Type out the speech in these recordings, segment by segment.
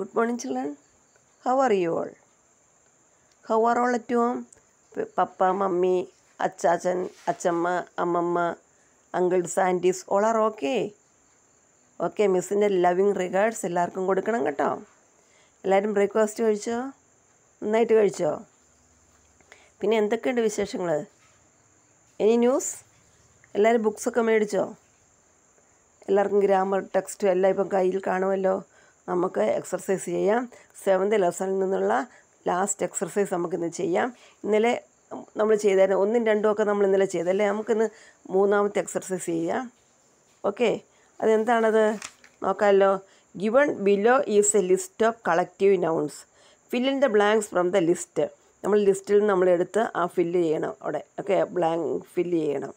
good morning children how are you all how are all at papa mummy അച്ചാച്ചൻ അച്ചമ്മ അമ്മമ്മ uncles aunties all are okay okay മിസ്സിൻ്റെ loving regards എല്ലാവർക്കും കൊടുക്കണം കേട്ടോ എല്ലാവരും ബ്രേക്ക്ഫാസ്റ്റ് കഴിച്ചോ നന്നായിട്ട് കഴിച്ചോ പിന്നെ എന്തൊക്കെയുണ്ട് വിശേഷങ്ങൾ എനി ന്യൂസ് എല്ലാവരും ബുക്സൊക്കെ മേടിച്ചോ എല്ലാവർക്കും ഗ്രാമർ ടെക്സ്റ്റ് എല്ലാം ഇപ്പം കയ്യിൽ കാണുമല്ലോ നമുക്ക് എക്സർസൈസ് ചെയ്യാം സെവൻത് ലെസണിൽ നിന്നുള്ള ലാസ്റ്റ് എക്സർസൈസ് നമുക്കിന്ന് ചെയ്യാം ഇന്നലെ നമ്മൾ ചെയ്തായിരുന്നു ഒന്നും രണ്ടും ഒക്കെ നമ്മൾ ഇന്നലെ ചെയ്തല്ലേ നമുക്കിന്ന് മൂന്നാമത്തെ എക്സർസൈസ് ചെയ്യാം ഓക്കെ അതെന്താണത് നോക്കാമല്ലോ given below is a list of collective nouns fill in the blanks from the list നമ്മൾ ലിസ്റ്റിൽ നിന്ന് നമ്മളെടുത്ത് ആ ഫില്ല് ചെയ്യണം അവിടെ ഓക്കെ ബ്ലാങ്ക് ഫില്ല് ചെയ്യണം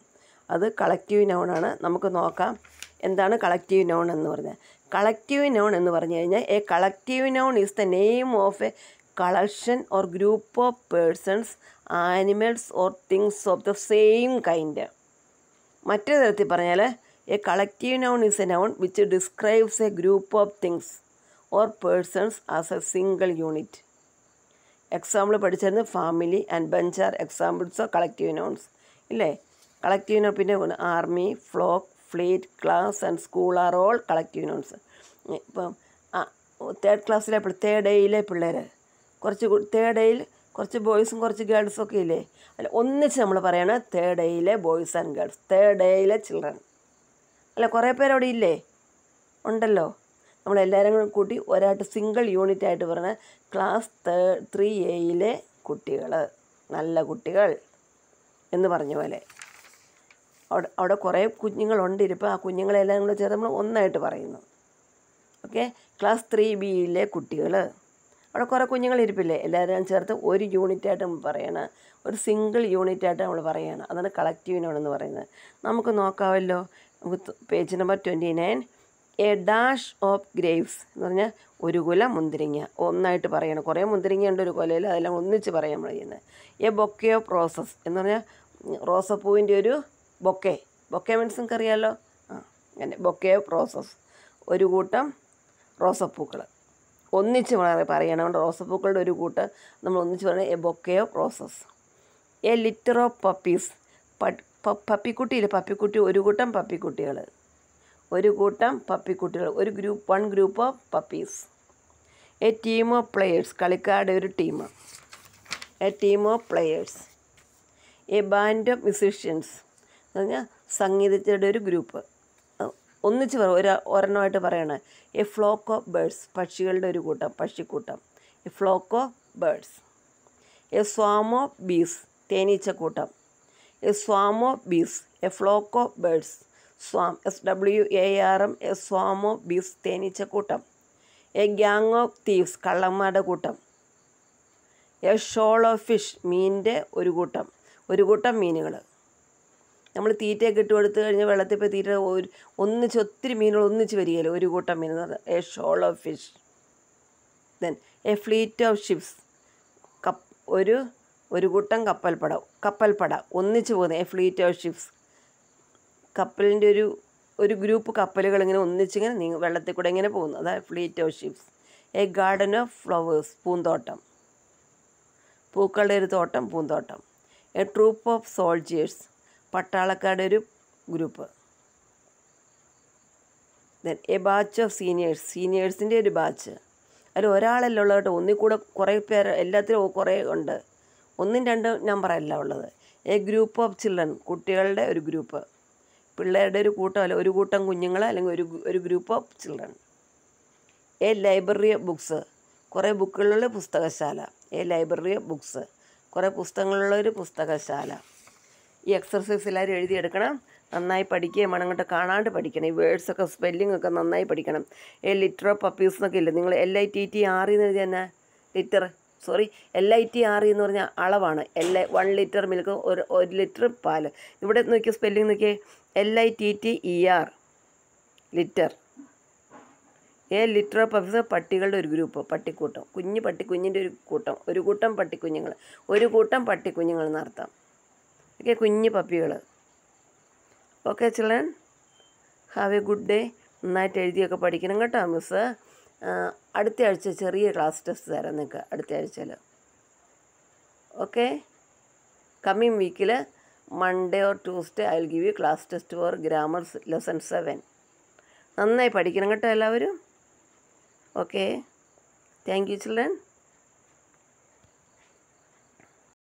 അത് കളക്റ്റീവ് നൗൺ ആണ് നമുക്ക് നോക്കാം എന്താണ് കളക്റ്റീവ് നൗൺ എന്ന് പറഞ്ഞാൽ കളക്റ്റീവ് നോൺ എന്ന് പറഞ്ഞു കഴിഞ്ഞാൽ a collective noun is the name of a collection or group of persons animals or things of the same kind മറ്റൊരു തരത്തിൽ പറഞ്ഞാൽ a collective noun is a noun which describes a group of things or persons as a single unit example പഠിച്ചിരുന്നു family and bench are examples of collective nouns ഇല്ലേ collective noun പിന്നെ army flock fleet class and school are all collective nouns ഇപ്പം third ക്ലാസ്സിലെ third ഡേയിലെ പിള്ളേർ കുറച്ച് third ഡേയിൽ കുറച്ച് ബോയ്സും കുറച്ച് ഗേൾസും ഒക്കെ ഇല്ലേ അല്ല ഒന്നിച്ച് നമ്മൾ പറയണ തേർഡ് ഡേയിലെ ബോയ്സ് ആൻഡ് ഗേൾസ് തേർഡ് ഡേയിലെ ചിൽഡ്രൻ അല്ല കുറേ പേരവിടെ ഇല്ലേ ഉണ്ടല്ലോ എല്ലാവരും കൂടെ കൂട്ടി ഒരാട്ട് സിംഗിൾ യൂണിറ്റ് ആയിട്ട് പറഞ്ഞ ക്ലാസ് തേ ത്രീ എയിലെ കുട്ടികൾ നല്ല കുട്ടികൾ എന്ന് പറഞ്ഞ പോലെ അവിടെ അവിടെ കുറേ ഇരിപ്പം ആ കുഞ്ഞുങ്ങളെല്ലാം കൂടെ ചേർത്ത് നമ്മൾ ഒന്നായിട്ട് പറയുന്നു ഓക്കെ ക്ലാസ് ത്രീ ബിയിലെ കുട്ടികൾ അവിടെ കുറേ കുഞ്ഞുങ്ങളിരിപ്പില്ലേ എല്ലാവരും ചേർത്ത് ഒരു യൂണിറ്റായിട്ട് നമ്മൾ പറയണം ഒരു സിംഗിൾ യൂണിറ്റായിട്ട് നമ്മൾ പറയണം അതാണ് കളക്റ്റീവ് നോൺ പറയുന്നത് നമുക്ക് നോക്കാമല്ലോ നമുക്ക് page number twenty nine a dash of graves എന്ന് പറഞ്ഞാൽ ഒരു കുല മുന്തിരിങ്ങ ഒന്നായിട്ട് പറയണം കുറേ മുന്തിരിങ്ങ ഉണ്ട് ഒരു കുലയിൽ അതെല്ലാം ഒന്നിച്ച് പറയാൻ നമ്മൾ ചെയ്യുന്നത് എ ബൊക്കെ ഓഫ് റോസസ് എന്ന് പറഞ്ഞാൽ റോസപ്പൂവിൻ്റെ ഒരു ബൊക്കെ ബൊക്കെ മീൻസ് അറിയാമല്ലോ ആ അങ്ങനെ ബൊക്കെ റോസസ് ഒരു കൂട്ടം റോസപ്പൂക്കൾ ഒന്നിച്ച് പറയണം റോസപ്പൂക്കളുടെ ഒരു കൂട്ട് നമ്മൾ ഒന്നിച്ച് പറയണം a bouquet of roses a litter of puppies പപ്പിക്കുട്ടിയിൽ പപ്പിക്കുട്ടി ഒരു കൂട്ടം പപ്പിക്കുട്ടികൾ ഒരു കൂട്ടം പപ്പിക്കുട്ടികൾ ഒരു group one group of puppies a team of players കളിക്കാരുടെ ഒരു team a team of players a band of musicians എന്ന് പറഞ്ഞാൽ സംഗീതജ്ഞരുടെ ഒരു ഗ്രൂപ്പ് ഒന്നിച്ച് പറ ഒരാ ഒരെണ്ണമായിട്ട് പറയണേ എ ഫ്ലോക്ക് ഓഫ് ബേഡ്സ് പക്ഷികളുടെ ഒരു കൂട്ടം പക്ഷിക്കൂട്ടം a flock of birds a swarm of bees തേനീച്ചക്കൂട്ടം a swarm of bees a flock of birds swarm S W A R M a swarm of bees തേനീച്ചക്കൂട്ടം എ ഗ്യാങ് ഓഫ് തീവ്സ് കള്ളന്മാരുടെ കൂട്ടം A shoal of fish മീനിൻ്റെ ഒരു കൂട്ടം ഒരു കൂട്ടം മീനുകൾ നമ്മൾ തീറ്റയൊക്കെ ഇട്ട് കൊടുത്തു കഴിഞ്ഞാൽ വെള്ളത്തിൽ പോയി തീറ്റ ഒരു ഒന്നിച്ച് ഒത്തിരി മീനുകൾ ഒന്നിച്ച് വരികയല്ലോ ഒരു കൂട്ടം മീൻ പറഞ്ഞാൽ a shoal of fish then a fleet of ships കപ്പ് ഒരു ഒരു കൂട്ടം കപ്പൽപ്പട കപ്പൽപ്പട ഒന്നിച്ച് പോകുന്നത് എ ഫ്ലീറ്റ് ഓഫ് ഷിപ്സ് കപ്പലിൻ്റെ ഒരു ഒരു ഗ്രൂപ്പ് കപ്പലുകൾ ഇങ്ങനെ ഒന്നിച്ചിങ്ങനെ നീ വെള്ളത്തിൽ കൂടെ ഇങ്ങനെ പോകുന്നു അതായത് fleet of ships a garden of flowers പൂന്തോട്ടം പൂക്കളുടെ ഒരു തോട്ടം പൂന്തോട്ടം എ ട്രൂപ്പ് ഓഫ് സോൾജിയേഴ്സ് പട്ടാളക്കാട് ഒരു group then a batch of seniors സീനിയേഴ്സിൻ്റെ ഒരു ബാച്ച് അതിൽ ഒരാളല്ല ഉള്ളത് കേട്ടോ ഒന്നിൽ കൂടെ കുറേ പേര് എല്ലാത്തിലും കുറേ ഉണ്ട് ഒന്നും രണ്ടും നമ്പറല്ല ഉള്ളത് എ ഗ്രൂപ്പ് ഓഫ് ചിൽഡ്രൻ കുട്ടികളുടെ ഒരു ഗ്രൂപ്പ് പിള്ളേരുടെ ഒരു കൂട്ടം അല്ല ഒരു കൂട്ടം കുഞ്ഞുങ്ങൾ അല്ലെങ്കിൽ ഒരു ഒരു group of children a library books കുറേ ബുക്കുകളുള്ള പുസ്തകശാല എ ലൈബ്രറി ബുക്സ് കുറേ പുസ്തകങ്ങളുള്ള ഒരു പുസ്തകശാല ഈ എക്സർസൈസ് എല്ലാവരും എഴുതിയെടുക്കണം നന്നായി പഠിക്കുകയും വേണം അങ്ങോട്ട് കാണാണ്ട് പഠിക്കണം ഈ വേർഡ്സൊക്കെ സ്പെല്ലിംഗ് ഒക്കെ നന്നായി പഠിക്കണം എ ലിറ്റർ പപ്പീസ് എന്നൊക്കെ ഇല്ല നിങ്ങൾ L I T T R എന്ന് എഴുതി തന്നെ litter sorry L I T R എന്ന് പറഞ്ഞാൽ അളവാണ് L I one litre milk ഒരു ഒരു ലിറ്റർ പാൽ ഇവിടെ നോക്കിയ സ്പെല്ലിംഗ് നോക്കിയേ L I T T E R litter a litter of puppies പട്ടികളുടെ ഒരു ഗ്രൂപ്പ് പട്ടിക്കൂട്ടം കുഞ്ഞു പട്ടിക്കുഞ്ഞിൻ്റെ ഒരു കൂട്ടം ഒരു കൂട്ടം പട്ടിക്കുഞ്ഞുങ്ങൾ ഒരു കൂട്ടം പട്ടിക്കുഞ്ഞുങ്ങൾ എന്നർത്ഥം ഇതൊക്കെ കുഞ്ഞു പപ്പികൾ okay children have a good day നന്നായിട്ട് എഴുതിയൊക്കെ പഠിക്കണം കേട്ടോ മിസ് അടുത്ത ആഴ്ച ചെറിയ ക്ലാസ് ടെസ്റ്റ് തരാം നിങ്ങൾക്ക് അടുത്ത ആഴ്ചയിൽ ഓക്കെ കമ്മിങ് വീക്കിൽ Monday or Tuesday I will give you class test for grammar lesson seven നന്നായി പഠിക്കണം കേട്ടോ എല്ലാവരും ഓക്കെ താങ്ക് യു ചിൽഡ്രൻ